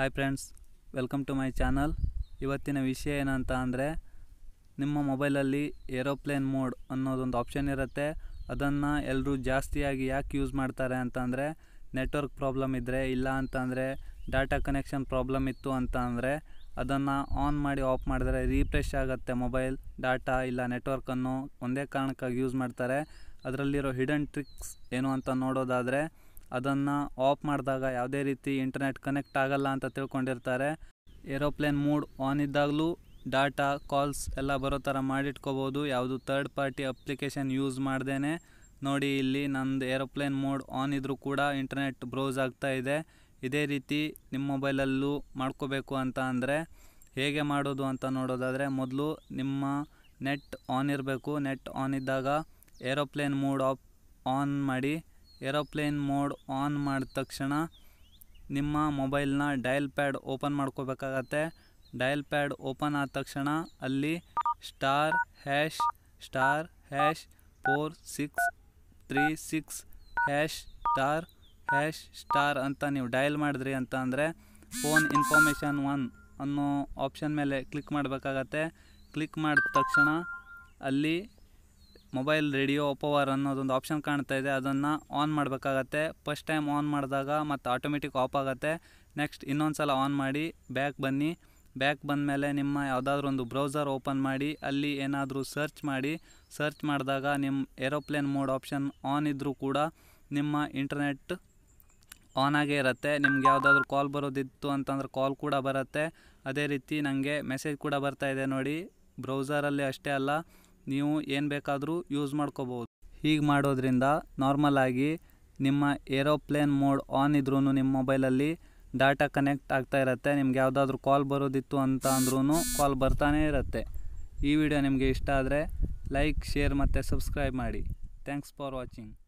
hi friends welcome to my channel ಇವತ್ತಿನ ವಿಷಯ ಏನಂತ ಅಂದರೆ ನಿಮ್ಮ ಮೊಬೈಲಲ್ಲಿ ಏರೋಪ್ಲೇನ್ ಮೋಡ್ ಅನ್ನೋದೊಂದು ಆಪ್ಷನ್ ಇರುತ್ತೆ ಅದನ್ನು ಎಲ್ಲರೂ ಜಾಸ್ತಿಯಾಗಿ ಯಾಕೆ ಯೂಸ್ ಮಾಡ್ತಾರೆ ಅಂತಂದರೆ ನೆಟ್ವರ್ಕ್ ಪ್ರಾಬ್ಲಮ್ ಇದ್ದರೆ ಇಲ್ಲ ಅಂತಂದರೆ ಡಾಟಾ ಕನೆಕ್ಷನ್ ಪ್ರಾಬ್ಲಮ್ ಇತ್ತು ಅಂತ ಅಂದರೆ ಅದನ್ನು ಆನ್ ಮಾಡಿ ಆಫ್ ಮಾಡಿದ್ರೆ ರೀಫ್ರೆಶ್ ಆಗುತ್ತೆ ಮೊಬೈಲ್ ಡಾಟಾ ಇಲ್ಲ ನೆಟ್ವರ್ಕನ್ನು ಒಂದೇ ಕಾರಣಕ್ಕಾಗಿ ಯೂಸ್ ಮಾಡ್ತಾರೆ ಅದರಲ್ಲಿರೋ ಹಿಡನ್ ಟ್ರಿಕ್ಸ್ ಏನು ಅಂತ ನೋಡೋದಾದರೆ ಅದನ್ನು ಆಫ್ ಮಾಡಿದಾಗ ಯಾವುದೇ ರೀತಿ ಇಂಟರ್ನೆಟ್ ಕನೆಕ್ಟ್ ಆಗಲ್ಲ ಅಂತ ತಿಳ್ಕೊಂಡಿರ್ತಾರೆ ಏರೋಪ್ಲೇನ್ ಮೂಡ್ ಆನ್ ಇದ್ದಾಗಲೂ ಡಾಟಾ ಕಾಲ್ಸ್ ಎಲ್ಲ ಬರೋ ಥರ ಮಾಡಿಟ್ಕೋಬೋದು ಯಾವುದು ತರ್ಡ್ ಪಾರ್ಟಿ ಅಪ್ಲಿಕೇಶನ್ ಯೂಸ್ ಮಾಡ್ದೇ ನೋಡಿ ಇಲ್ಲಿ ನಂದು ಏರೋಪ್ಲೇನ್ ಮೋಡ್ ಆನ್ ಇದ್ದರೂ ಕೂಡ ಇಂಟರ್ನೆಟ್ ಬ್ರೌಸ್ ಆಗ್ತಾ ಇದೆ ಇದೇ ರೀತಿ ನಿಮ್ಮ ಮೊಬೈಲಲ್ಲೂ ಮಾಡ್ಕೋಬೇಕು ಅಂತ ಅಂದರೆ ಹೇಗೆ ಮಾಡೋದು ಅಂತ ನೋಡೋದಾದರೆ ಮೊದಲು ನಿಮ್ಮ ನೆಟ್ ಆನ್ ಇರಬೇಕು ನೆಟ್ ಆನ್ ಇದ್ದಾಗ ಏರೋಪ್ಲೇನ್ ಮೋಡ್ ಆಫ್ ಆನ್ ಮಾಡಿ ಏರೋಪ್ಲೇನ್ ಮೋಡ್ ಆನ್ ಮಾಡಿದ ತಕ್ಷಣ ನಿಮ್ಮ ಮೊಬೈಲ್ನ ಡಯಲ್ ಪ್ಯಾಡ್ ಓಪನ್ ಮಾಡ್ಕೋಬೇಕಾಗತ್ತೆ ಡಯಲ್ ಪ್ಯಾಡ್ ಓಪನ್ ಆದ ತಕ್ಷಣ ಅಲ್ಲಿ star hash star hash four six three six hash star hash star ಅಂತ ನೀವು ಡಯಲ್ ಮಾಡಿದ್ರಿ ಅಂತ ಅಂದರೆ ಫೋನ್ ಇನ್ಫಾರ್ಮೇಷನ್ ಒನ್ ಅನ್ನೋ ಆಪ್ಷನ್ ಮೇಲೆ ಕ್ಲಿಕ್ ಮಾಡಬೇಕಾಗತ್ತೆ ಕ್ಲಿಕ್ ಮಾಡಿದ ತಕ್ಷಣ ಅಲ್ಲಿ ಮೊಬೈಲ್ ರೇಡಿಯೋ ಒಪ್ಪೋವರ್ ಅನ್ನೋದೊಂದು ಆಪ್ಷನ್ ಕಾಣ್ತಾ ಇದೆ ಅದನ್ನು ಆನ್ ಮಾಡಬೇಕಾಗತ್ತೆ ಫಸ್ಟ್ ಟೈಮ್ ಆನ್ ಮಾಡಿದಾಗ ಮತ್ತು ಆಟೋಮೆಟಿಕ್ ಆಫ್ ಆಗುತ್ತೆ ನೆಕ್ಸ್ಟ್ ಇನ್ನೊಂದು ಸಲ ಆನ್ ಮಾಡಿ ಬ್ಯಾಕ್ ಬನ್ನಿ ಬ್ಯಾಕ್ ಬಂದ ಮೇಲೆ ನಿಮ್ಮ ಯಾವುದಾದ್ರೂ ಒಂದು ಬ್ರೌಸರ್ ಓಪನ್ ಮಾಡಿ ಅಲ್ಲಿ ಏನಾದರೂ ಸರ್ಚ್ ಮಾಡಿ ಸರ್ಚ್ ಮಾಡಿದಾಗ ನಿಮ್ಮ ಏರೋಪ್ಲೇನ್ ಮೋಡ್ ಆಪ್ಷನ್ ಆನ್ ಇದ್ದರೂ ಕೂಡ ನಿಮ್ಮ ಇಂಟರ್ನೆಟ್ ಆನ್ ಆಗೇ ಇರುತ್ತೆ ನಿಮ್ಗೆ ಯಾವುದಾದ್ರೂ ಕಾಲ್ ಬರೋದಿತ್ತು ಅಂತಂದ್ರೆ ಕಾಲ್ ಕೂಡ ಬರುತ್ತೆ ಅದೇ ರೀತಿ ನನಗೆ ಮೆಸೇಜ್ ಕೂಡ ಬರ್ತಾ ಇದೆ ನೋಡಿ ಬ್ರೌಸರಲ್ಲಿ ಅಷ್ಟೇ ಅಲ್ಲ ನೀವು ಏನು ಬೇಕಾದರೂ ಯೂಸ್ ಮಾಡ್ಕೋಬೋದು ಹೀಗೆ ಮಾಡೋದ್ರಿಂದ ನಾರ್ಮಲ್ ಆಗಿ ನಿಮ್ಮ ಏರೋಪ್ಲೇನ್ ಮೋಡ್ ಆನ್ ಇದ್ರೂ ನಿಮ್ಮ ಮೊಬೈಲಲ್ಲಿ ಡಾಟಾ ಕನೆಕ್ಟ್ ಆಗ್ತಾ ಇರುತ್ತೆ ನಿಮ್ಗೆ ಯಾವುದಾದ್ರೂ ಕಾಲ್ ಬರೋದಿತ್ತು ಅಂತ ಅಂದ್ರೂ ಕಾಲ್ ಬರ್ತಾನೇ ಇರುತ್ತೆ ಈ ವಿಡಿಯೋ ನಿಮಗೆ ಇಷ್ಟ ಆದರೆ ಲೈಕ್ ಶೇರ್ ಮತ್ತು ಸಬ್ಸ್ಕ್ರೈಬ್ ಮಾಡಿ ಥ್ಯಾಂಕ್ಸ್ ಫಾರ್ ವಾಚಿಂಗ್